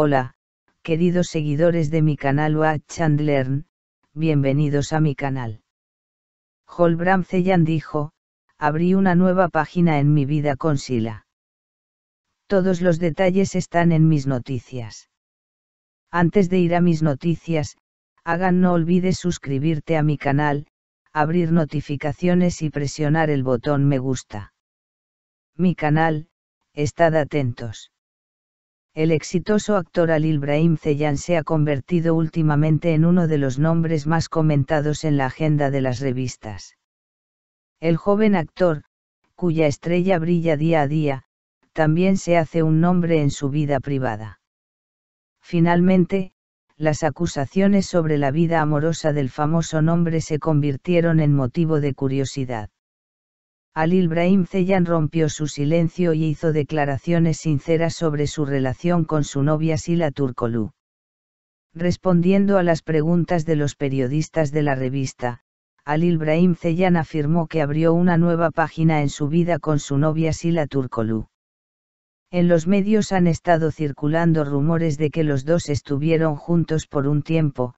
Hola, queridos seguidores de mi canal Watch Chandler bienvenidos a mi canal. Holbram Ceyan dijo, abrí una nueva página en mi vida con Sila. Todos los detalles están en mis noticias. Antes de ir a mis noticias, hagan no olvides suscribirte a mi canal, abrir notificaciones y presionar el botón me gusta. Mi canal, estad atentos el exitoso actor Alil Ibrahim Zeyan se ha convertido últimamente en uno de los nombres más comentados en la agenda de las revistas. El joven actor, cuya estrella brilla día a día, también se hace un nombre en su vida privada. Finalmente, las acusaciones sobre la vida amorosa del famoso nombre se convirtieron en motivo de curiosidad. Alil Ibrahim Zeyan rompió su silencio y hizo declaraciones sinceras sobre su relación con su novia Sila Turkolu. Respondiendo a las preguntas de los periodistas de la revista, Alil ibrahim Zeyan afirmó que abrió una nueva página en su vida con su novia Sila Turkolu. En los medios han estado circulando rumores de que los dos estuvieron juntos por un tiempo,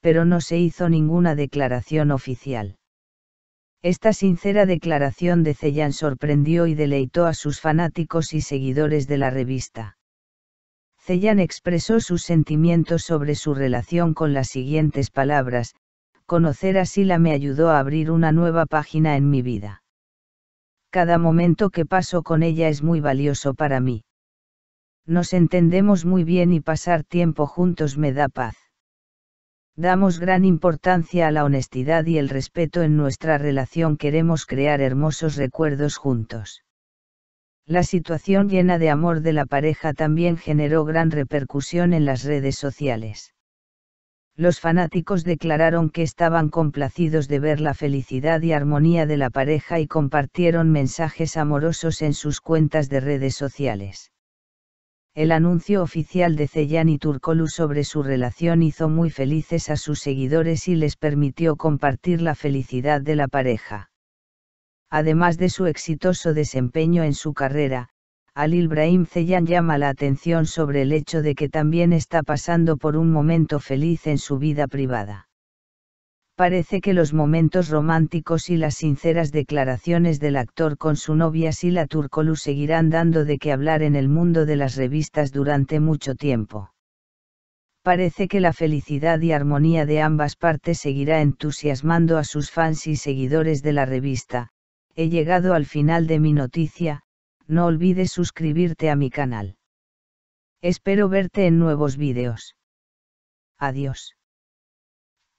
pero no se hizo ninguna declaración oficial. Esta sincera declaración de Zeyan sorprendió y deleitó a sus fanáticos y seguidores de la revista. Zeyan expresó sus sentimientos sobre su relación con las siguientes palabras, conocer a Sila me ayudó a abrir una nueva página en mi vida. Cada momento que paso con ella es muy valioso para mí. Nos entendemos muy bien y pasar tiempo juntos me da paz. Damos gran importancia a la honestidad y el respeto en nuestra relación. Queremos crear hermosos recuerdos juntos. La situación llena de amor de la pareja también generó gran repercusión en las redes sociales. Los fanáticos declararon que estaban complacidos de ver la felicidad y armonía de la pareja y compartieron mensajes amorosos en sus cuentas de redes sociales. El anuncio oficial de Ceylan y Turcolu sobre su relación hizo muy felices a sus seguidores y les permitió compartir la felicidad de la pareja. Además de su exitoso desempeño en su carrera, al Ibrahim Ceylan llama la atención sobre el hecho de que también está pasando por un momento feliz en su vida privada parece que los momentos románticos y las sinceras declaraciones del actor con su novia Sila Turkolu seguirán dando de qué hablar en el mundo de las revistas durante mucho tiempo. Parece que la felicidad y armonía de ambas partes seguirá entusiasmando a sus fans y seguidores de la revista. He llegado al final de mi noticia, no olvides suscribirte a mi canal. Espero verte en nuevos vídeos. Adiós.